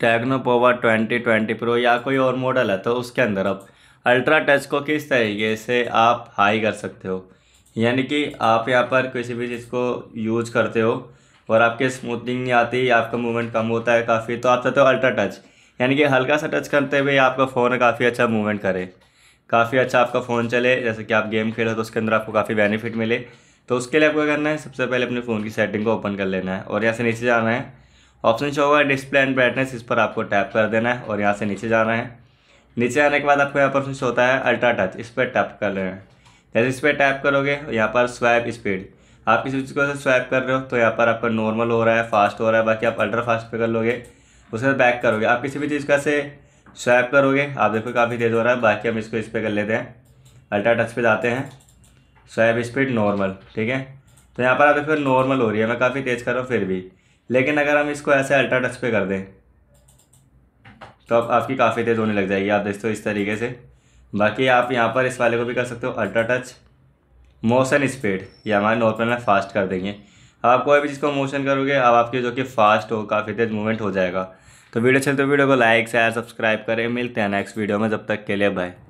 techno Pova twenty twenty pro या कोई और मॉडल है तो उसके अंदर आप अल्ट्रा टच को किस तरीके से आप हाई कर सकते हो यानी कि आप यहाँ पर किसी भी चीज़ को यूज करते हो और आपके स्मूथनिंग नहीं आती आपका मूवमेंट कम होता है काफ़ी तो आप चाहते हो अल्ट्रा टच यानी कि हल्का सा टच करते हुए आपका फ़ोन काफ़ी अच्छा मूवमेंट करे काफ़ी अच्छा आपका फ़ोन चले जैसे कि आप गेम खेलो तो उसके अंदर आपको काफ़ी बेनिफिट मिले तो उसके लिए आपको करना है सबसे पहले अपने फ़ोन की सेटिंग को ओपन कर लेना है और यहाँ से नीचे जाना है ऑप्शन शो होगा डिस्प्ले एंड ब्राइटनेस इस पर आपको टैप कर देना है और यहाँ से नीचे जाना है नीचे आने के बाद आपको यहाँ पर ऑप्शन शो होता है अल्ट्रा टच इस पर टैप कर लेना है जैसे इस पर टैप करोगे यहाँ पर स्वैप स्पीड आप किसी चीज़ को स्वैप कर रहे हो तो यहाँ पर आपका नॉर्मल हो रहा है फास्ट हो रहा है बाकी आप अल्ट्रा फास्ट पे कर लोगे उसके बाद बैक करोगे आप किसी भी चीज़ का से स्वैप करोगे आप देखो काफ़ी तेज़ हो रहा है बाकी हम इसको इस पर कर लेते हैं अल्ट्रा टच पे जाते हैं स्वैप स्पीड नॉर्मल ठीक है तो यहाँ पर आप देखो नॉर्मल हो रही है मैं काफ़ी तेज़ कर रहा हूँ फिर भी लेकिन अगर हम इसको ऐसे अल्ट्रा टच पे कर दें तो अब आपकी काफ़ी तेज़ होने लग जाएगी आप हो इस तरीके से बाकी आप यहाँ पर इस वाले को भी कर सकते हो अल्ट्रा टच मोशन स्पीड ये हमारे नॉर्मल में फ़ास्ट कर देंगे अब आप कोई भी चीज़ को मोशन करोगे अब आपके जो कि फ़ास्ट हो काफ़ी तेज़ मूवमेंट हो जाएगा तो वीडियो चलते तो वीडियो को लाइक शेयर सब्सक्राइब करें मिलते हैं नेक्स्ट वीडियो में जब तक के लिए बाय